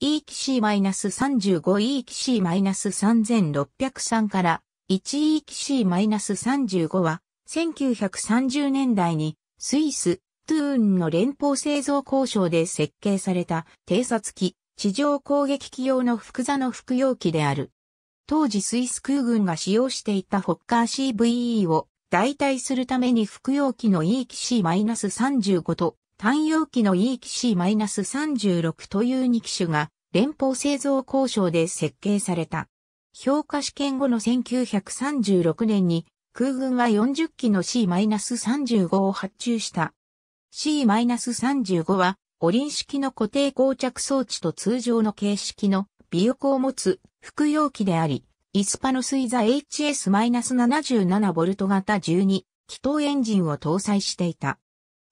EKC-35EKC-3603 から 1EKC-35 は1930年代にスイス、トゥーンの連邦製造交渉で設計された偵察機、地上攻撃機用の複座の服用機である。当時スイス空軍が使用していたホッカー CVE を代替するために服用機の EKC-35 と単容機の e 機 c 3 6という2機種が連邦製造交渉で設計された。評価試験後の1936年に空軍は40機の C-35 を発注した。C-35 はオリン式の固定膠着装置と通常の形式の尾翼を持つ複容機であり、イスパノスイザ HS-77 ボルト型12気筒エンジンを搭載していた。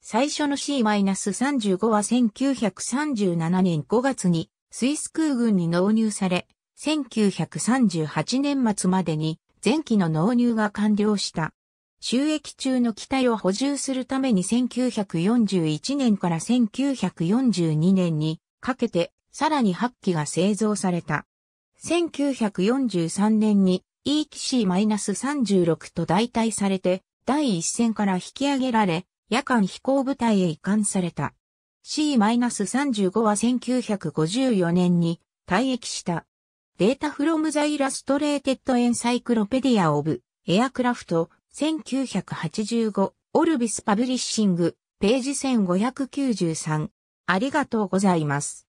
最初の C-35 は1937年5月にスイス空軍に納入され、1938年末までに前期の納入が完了した。収益中の機体を補充するために1941年から1942年にかけてさらに8機が製造された。1943年に E 機 C-36 と代替されて第一線から引き上げられ、夜間飛行部隊へ移管された。C-35 は1954年に退役した。データフロムザイラストレーテッドエンサイクロペディアオブエアクラフト1985オルビスパブリッシングページ1593ありがとうございます。